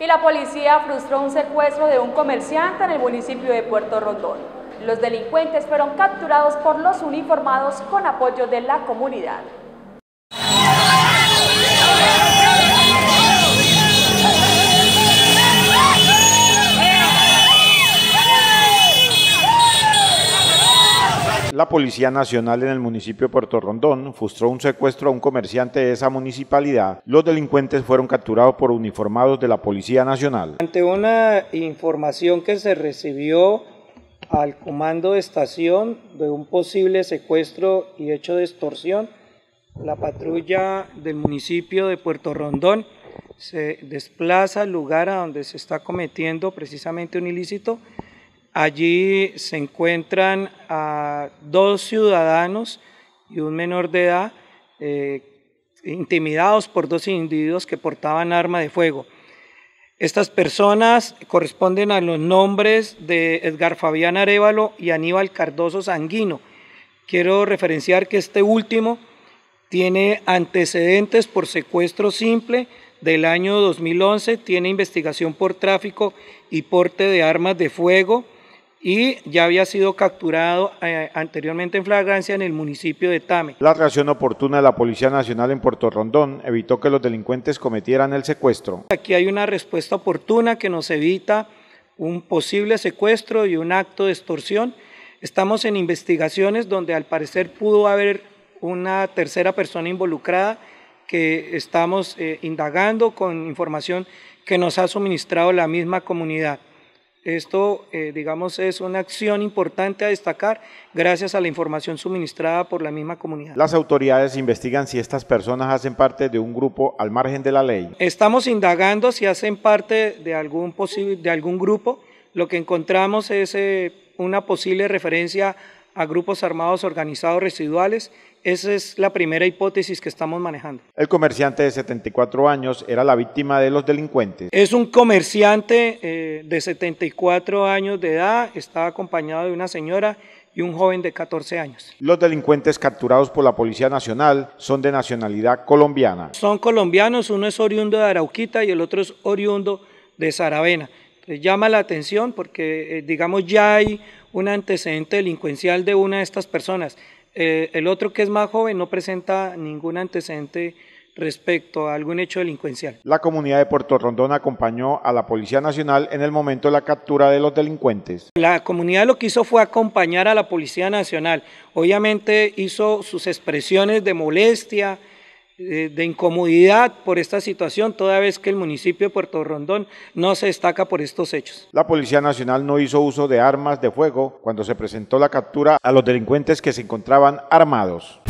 y la policía frustró un secuestro de un comerciante en el municipio de Puerto Rondón. Los delincuentes fueron capturados por los uniformados con apoyo de la comunidad. La Policía Nacional en el municipio de Puerto Rondón frustró un secuestro a un comerciante de esa municipalidad. Los delincuentes fueron capturados por uniformados de la Policía Nacional. Ante una información que se recibió al comando de estación de un posible secuestro y hecho de extorsión, la patrulla del municipio de Puerto Rondón se desplaza al lugar a donde se está cometiendo precisamente un ilícito Allí se encuentran a dos ciudadanos y un menor de edad eh, intimidados por dos individuos que portaban arma de fuego. Estas personas corresponden a los nombres de Edgar Fabián Arevalo y Aníbal Cardoso Sanguino. Quiero referenciar que este último tiene antecedentes por secuestro simple del año 2011, tiene investigación por tráfico y porte de armas de fuego, y ya había sido capturado eh, anteriormente en flagrancia en el municipio de Tame. La reacción oportuna de la Policía Nacional en Puerto Rondón evitó que los delincuentes cometieran el secuestro. Aquí hay una respuesta oportuna que nos evita un posible secuestro y un acto de extorsión. Estamos en investigaciones donde al parecer pudo haber una tercera persona involucrada que estamos eh, indagando con información que nos ha suministrado la misma comunidad. Esto, eh, digamos, es una acción importante a destacar gracias a la información suministrada por la misma comunidad. Las autoridades investigan si estas personas hacen parte de un grupo al margen de la ley. Estamos indagando si hacen parte de algún, de algún grupo. Lo que encontramos es eh, una posible referencia a grupos armados organizados residuales. Esa es la primera hipótesis que estamos manejando. El comerciante de 74 años era la víctima de los delincuentes. Es un comerciante eh, de 74 años de edad, estaba acompañado de una señora y un joven de 14 años. Los delincuentes capturados por la Policía Nacional son de nacionalidad colombiana. Son colombianos, uno es oriundo de Arauquita y el otro es oriundo de Saravena. Eh, llama la atención porque, eh, digamos, ya hay un antecedente delincuencial de una de estas personas. Eh, el otro que es más joven no presenta ningún antecedente respecto a algún hecho delincuencial. La comunidad de Puerto Rondón acompañó a la Policía Nacional en el momento de la captura de los delincuentes. La comunidad lo que hizo fue acompañar a la Policía Nacional. Obviamente hizo sus expresiones de molestia, eh, de incomodidad por esta situación, toda vez que el municipio de Puerto Rondón no se destaca por estos hechos. La Policía Nacional no hizo uso de armas de fuego cuando se presentó la captura a los delincuentes que se encontraban armados.